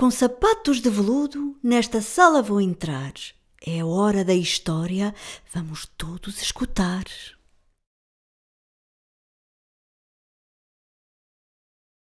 Com sapatos de veludo, nesta sala vou entrar. É hora da história, vamos todos escutar.